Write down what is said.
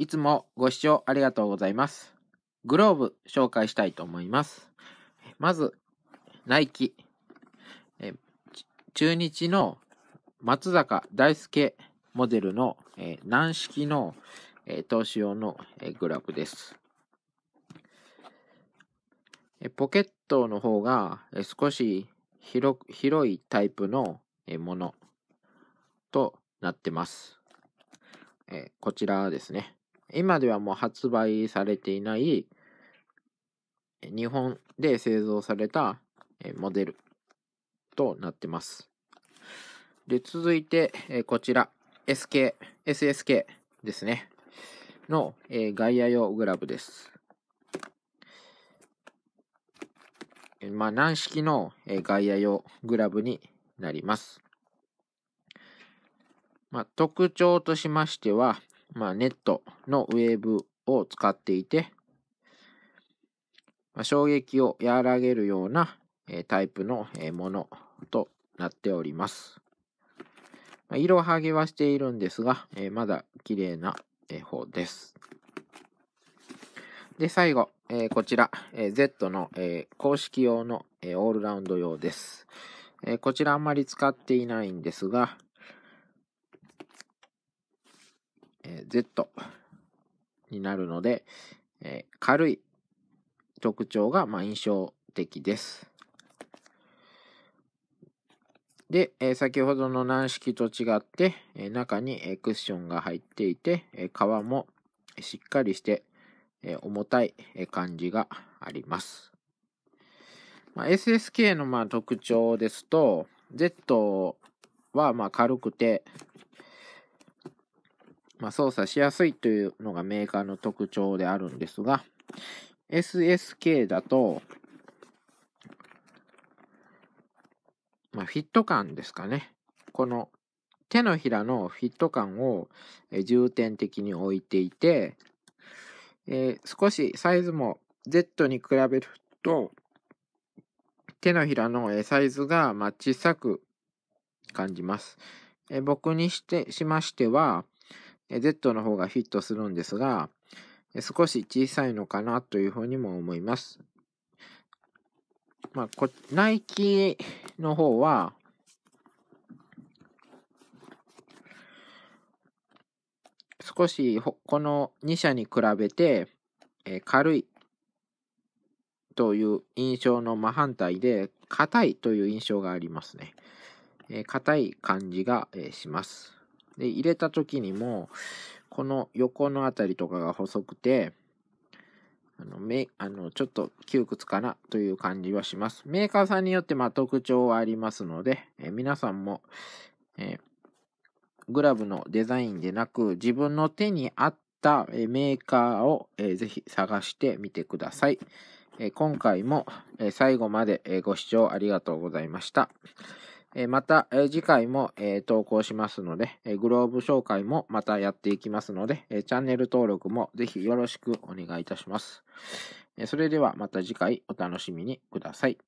いつもご視聴ありがとうございます。グローブ紹介したいと思います。まず、ナイキ。え中日の松坂大輔モデルの、え軟式の、え投資用の、えグラブです。ポケットの方が少し広広いタイプのものとなってます。こちらですね。今ではもう発売されていない日本で製造されたモデルとなってます。で、続いて、えこちら SK、SSK ですね。の、え外野用グラブです。まあ、軟式の、え外野用グラブになります。まあ、特徴としましては、まあ、ネットのウェーブを使っていて、まあ、衝撃を和らげるような、えー、タイプの、えー、ものとなっております。まあ、色はげはしているんですが、えー、まだ綺麗な、えー、方です。で、最後、えー、こちら、えー、Z の、えー、公式用の、えー、オールラウンド用です。えー、こちらあんまり使っていないんですが、Z になるので、えー、軽い特徴がま印象的です。で、えー、先ほどの軟式と違って、えー、中に、えクッションが入っていて、え皮もしっかりして、え重たい感じがあります。まあ、SSK のま特徴ですと、Z はま軽くて、ま操作しやすいというのがメーカーの特徴であるんですが、SSK だと、まあ、フィット感ですかね。この手のひらのフィット感を重点的に置いていて、えー、少しサイズも Z に比べると、手のひらのサイズがま小さく感じます。えー、僕にして、しましては、Z の方がフィットするんですが、少し小さいのかなというふうにも思います。まあ、こナイキの方は、少しこの2社に比べて、え軽いという印象の真反対で、硬いという印象がありますね。え硬い感じが、えします。で、入れた時にも、この横のあたりとかが細くて、あの、め、あの、ちょっと窮屈かなという感じはします。メーカーさんによって、ま特徴はありますので、え皆さんも、えグラブのデザインでなく、自分の手に合ったメーカーを、えー、ぜひ探してみてください。今回も最後までご視聴ありがとうございました。えまた、え次回も、え投稿しますので、えグローブ紹介もまたやっていきますので、えチャンネル登録もぜひよろしくお願いいたします。えそれではまた次回お楽しみにください。